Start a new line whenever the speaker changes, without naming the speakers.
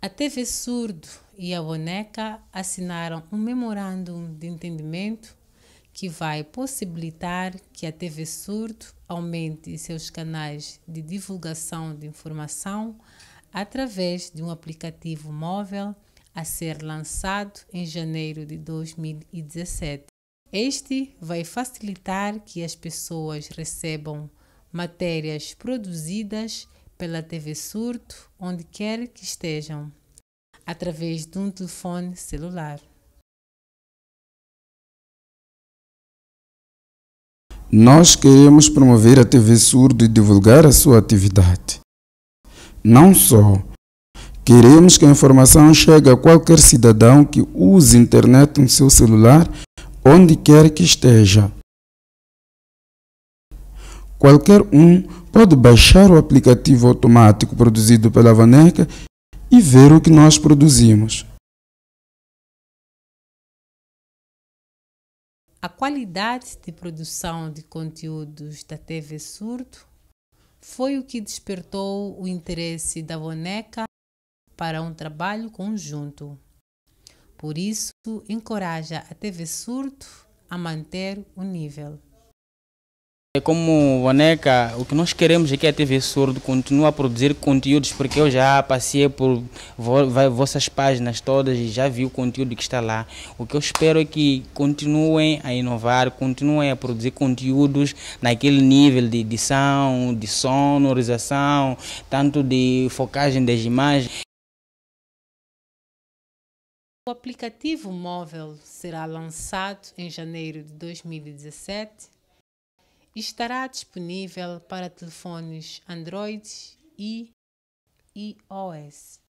A TV Surdo e a Boneca assinaram um memorando de entendimento que vai possibilitar que a TV Surdo aumente seus canais de divulgação de informação através de um aplicativo móvel a ser lançado em janeiro de 2017. Este vai facilitar que as pessoas recebam matérias produzidas pela TV Surto, onde quer que estejam, através de um telefone celular.
Nós queremos promover a TV Surdo e divulgar a sua atividade. Não só, queremos que a informação chegue a qualquer cidadão que use internet no seu celular, onde quer que esteja. Qualquer um pode baixar o aplicativo automático produzido pela Vaneca e ver o que nós produzimos.
A qualidade de produção de conteúdos da TV Surdo foi o que despertou o interesse da Vaneca para um trabalho conjunto. Por isso, encoraja a TV Surdo a manter o nível.
É como Boneca, o que nós queremos é que a TV Surdo continue a produzir conteúdos, porque eu já passei por vossas páginas todas e já vi o conteúdo que está lá. O que eu espero é que continuem a inovar, continuem a produzir conteúdos naquele nível de edição, de sonorização, tanto de focagem das imagens.
O aplicativo móvel será lançado em janeiro de 2017 estará disponível para telefones Android e iOS.